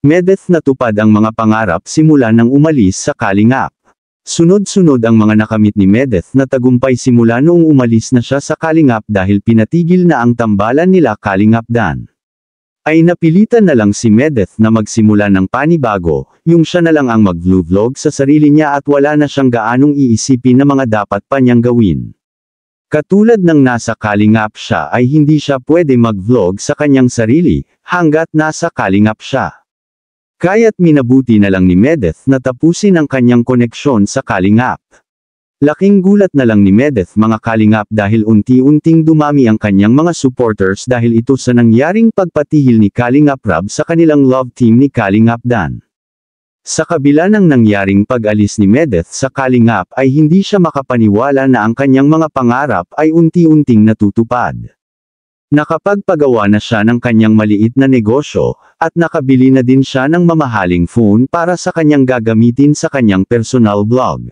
Medeth natupad ang mga pangarap simula nang umalis sa Kalingap. Sunod-sunod ang mga nakamit ni Medeth na tagumpay simula noong umalis na siya sa Kalingap dahil pinatigil na ang tambalan nila Kalingap Dan. Ay napilitan na lang si Medeth na magsimula ng panibago, yung siya na lang ang mag-vlog sa sarili niya at wala na siyang gaanong iisipin na mga dapat pa niyang gawin. Katulad ng nasa Kalingap siya ay hindi siya pwede mag-vlog sa kanyang sarili, hanggat nasa Kalingap siya. Kaya't minabuti na lang ni Medeth na tapusin ang kanyang koneksyon sa Kalingap. Laking gulat na lang ni Medeth mga Kalingap dahil unti-unting dumami ang kanyang mga supporters dahil ito sa nangyaring pagpatihil ni Kalingap Rab sa kanilang love team ni Kalingap Dan. Sa kabila ng nangyaring pag-alis ni Medeth sa Kalingap ay hindi siya makapaniwala na ang kanyang mga pangarap ay unti-unting natutupad. Nakapagpagawa na siya ng kanyang maliit na negosyo, at nakabili na din siya ng mamahaling phone para sa kanyang gagamitin sa kanyang personal blog.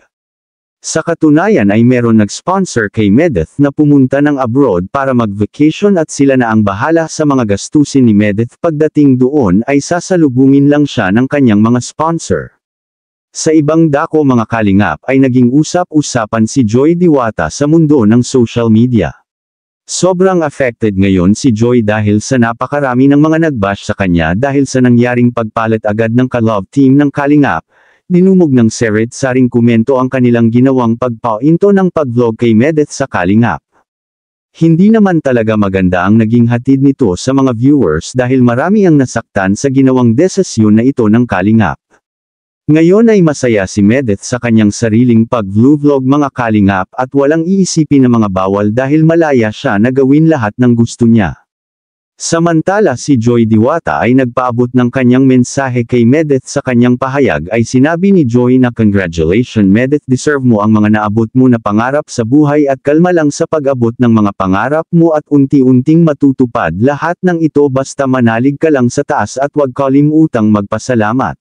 Sa katunayan ay meron nag-sponsor kay Medeth na pumunta ng abroad para mag-vacation at sila na ang bahala sa mga gastusin ni Medeth pagdating doon ay sasalubungin lang siya ng kanyang mga sponsor. Sa ibang dako mga kalingap ay naging usap-usapan si Joy Diwata sa mundo ng social media. Sobrang affected ngayon si Joy dahil sa napakarami ng mga nagbash sa kanya dahil sa nangyaring pagpalit agad ng ka-love team ng Kalingap, dinumog ng Seret Saring kumento ang kanilang ginawang pagpainto ng pag-vlog kay Medeth sa Kalingap. Hindi naman talaga maganda ang naging hatid nito sa mga viewers dahil marami ang nasaktan sa ginawang desisyon na ito ng Kalingap. Ngayon ay masaya si Medeth sa kanyang sariling pag-vlog mga kalingap at walang iisipin ng mga bawal dahil malaya siya na gawin lahat ng gusto niya. Samantala si Joy Diwata ay nagpaabot ng kanyang mensahe kay Medeth sa kanyang pahayag ay sinabi ni Joy na Congratulations Medeth deserve mo ang mga naabot mo na pangarap sa buhay at kalma lang sa pag-abot ng mga pangarap mo at unti-unting matutupad lahat ng ito basta manalig ka lang sa taas at huwag kalimutang magpasalamat.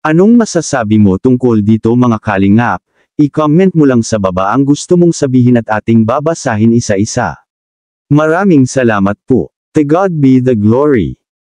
Anong masasabi mo tungkol dito mga kalingap? I-comment mo lang sa baba ang gusto mong sabihin at ating babasahin isa-isa. Maraming salamat po. To God be the glory.